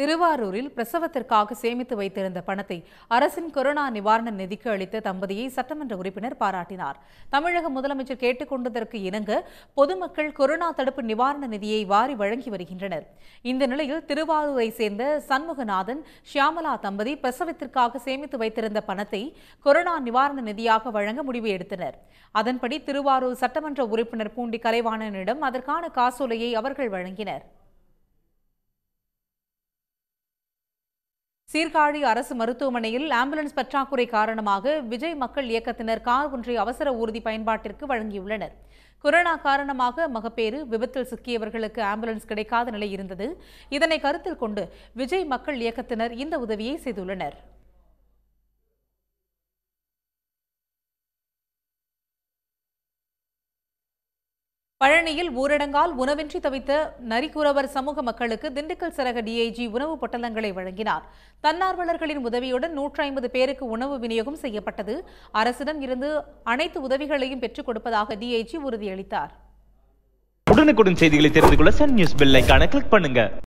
திருவாரூரில் பிரசவத்திற்காக சேமித்து வைத்திருந்த பணத்தை அரசின் கொரோனா நிவாரண நிதிக்கு அளித்த தம்பதியை சட்டமன்ற உறுப்பினர் பாராட்டினார் தமிழக முதலமைச்சர் கேட்டுக்கொண்டதற்கு இணங்க பொதுமக்கள் கொரோனா தடுப்பு நிவாரண நிதியை வாரி வழங்கி வருகின்றனர் இந்த நிலையில் திருவாரூரை சேர்ந்த சண்முகநாதன் ஷியாமலா தம்பதி பிரசவத்திற்காக சேமித்து வைத்திருந்த பணத்தை கொரோனா நிவாரண நிதியாக வழங்க முடிவு எடுத்தனர் அதன்படி திருவாரூர் சட்டமன்ற உறுப்பினர் பூண்டி கலைவாணனிடம் அதற்கான காசோலையை அவர்கள் வழங்கினர் சீர்காழி அரசு மருத்துவமனையில் ஆம்புலன்ஸ் பற்றாக்குறை காரணமாக விஜய் மக்கள் இயக்கத்தினர் கார் ஒன்றை அவசர ஊர்தி பயன்பாட்டிற்கு வழங்கியுள்ளனர் கொரோனா காரணமாக மகப்பேறு விபத்தில் சிக்கியவர்களுக்கு ஆம்புலன்ஸ் கிடைக்காத நிலை இருந்தது இதனை கருத்தில் கொண்டு விஜய் மக்கள் இயக்கத்தினர் இந்த உதவியை செய்துள்ளனர் பழனியில் ஊரடங்கால் உணவின்றி தவித்த நரிக்குறவர் சமூக மக்களுக்கு திண்டுக்கல் சரக டிஐஜி உணவு பொட்டலங்களை வழங்கினார் தன்னார்வலர்களின் உதவியுடன் நூற்றி ஐம்பது பேருக்கு உணவு விநியோகம் செய்யப்பட்டது அரசிடம் இருந்து அனைத்து உதவிகளையும் பெற்றுக் கொடுப்பதாக டிஐஜி உறுதியளித்தார் உடனுக்குடன் செய்திகளை தெரிந்து கொள்ள சன் நியூஸ் கிளிக் பண்ணுங்க